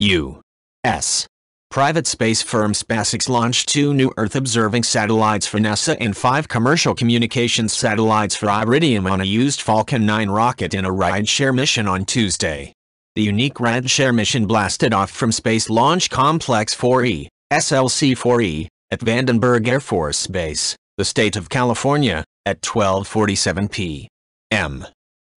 U.S. Private space firm SpaceX launched two new Earth observing satellites for NASA and five commercial communications satellites for Iridium on a used Falcon 9 rocket in a rideshare mission on Tuesday. The unique rideshare mission blasted off from Space Launch Complex 4E, SLC 4E, at Vandenberg Air Force Base, the state of California, at 12:47 p.m.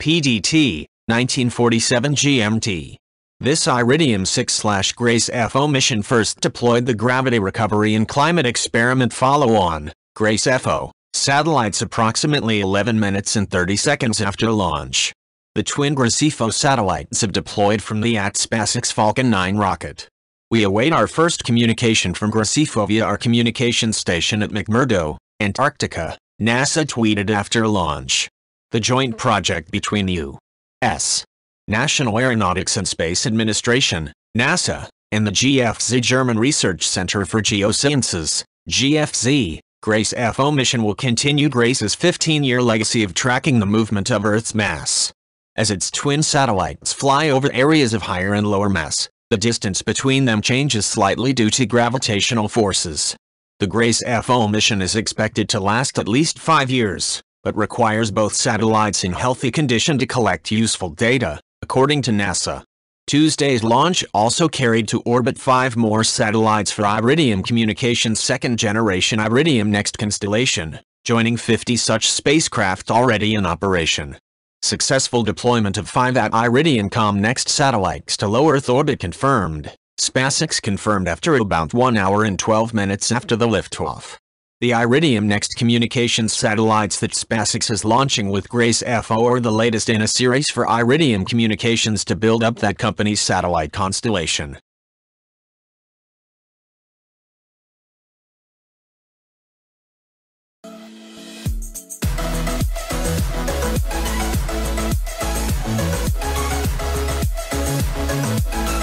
PDT, 1947 GMT. This Iridium 6/Grace FO mission first deployed the Gravity Recovery and Climate Experiment follow-on, Grace FO, satellites approximately 11 minutes and 30 seconds after launch. The twin Grace FO satellites have deployed from the AT SpaceX Falcon 9 rocket. We await our first communication from Gracifo via our communication station at McMurdo, Antarctica, NASA tweeted after launch. The joint project between U.S. National Aeronautics and Space Administration, NASA, and the GFZ German Research Center for Geosciences, GFZ, GRACE FO mission will continue GRACE's 15-year legacy of tracking the movement of Earth's mass. As its twin satellites fly over areas of higher and lower mass, the distance between them changes slightly due to gravitational forces. The GRACE-FO mission is expected to last at least five years, but requires both satellites in healthy condition to collect useful data, according to NASA. Tuesday's launch also carried to orbit five more satellites for Iridium Communications' second-generation Iridium Next constellation, joining 50 such spacecraft already in operation. Successful deployment of five at Iridian ComNext satellites to low Earth orbit confirmed. SpaceX confirmed after about 1 hour and 12 minutes after the liftoff. The Iridium Next communications satellites that SpaceX is launching with Grace FO are the latest in a series for Iridium Communications to build up that company's satellite constellation. Bye.